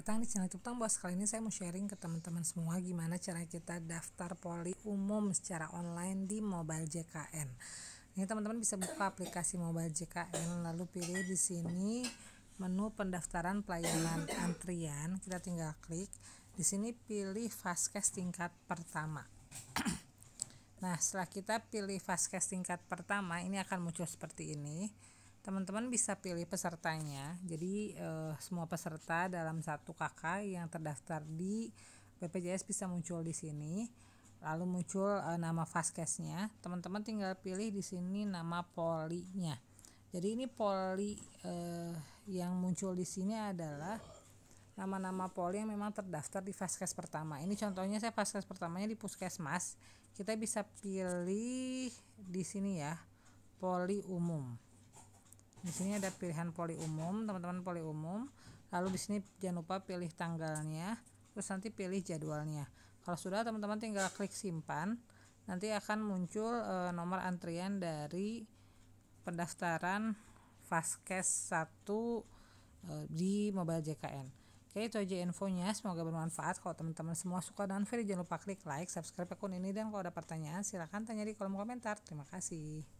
datang di channel Ciptang Bos. Kali ini saya mau sharing ke teman-teman semua gimana cara kita daftar poli umum secara online di Mobile JKN. Ini teman-teman bisa buka aplikasi Mobile JKN lalu pilih di sini menu pendaftaran pelayanan antrian. Kita tinggal klik. Di sini pilih Vaskes tingkat pertama. nah, setelah kita pilih Vaskes tingkat pertama, ini akan muncul seperti ini teman-teman bisa pilih pesertanya. Jadi eh, semua peserta dalam satu kakak yang terdaftar di BPJS bisa muncul di sini. Lalu muncul eh, nama vaskesnya. Teman-teman tinggal pilih di sini nama polinya. Jadi ini poli eh, yang muncul di sini adalah nama-nama poli yang memang terdaftar di vaskes pertama. Ini contohnya saya vaskes pertamanya di Puskesmas. Kita bisa pilih di sini ya, poli umum di sini ada pilihan poli umum teman-teman poli umum lalu di sini jangan lupa pilih tanggalnya terus nanti pilih jadwalnya kalau sudah teman-teman tinggal klik simpan nanti akan muncul e, nomor antrian dari pendaftaran Vaskes 1 e, eh, di Mobile JKN Oke itu aja infonya semoga bermanfaat kalau teman-teman semua suka dan video jangan lupa klik like subscribe akun ini dan kalau ada pertanyaan silahkan tanya di kolom komentar terima kasih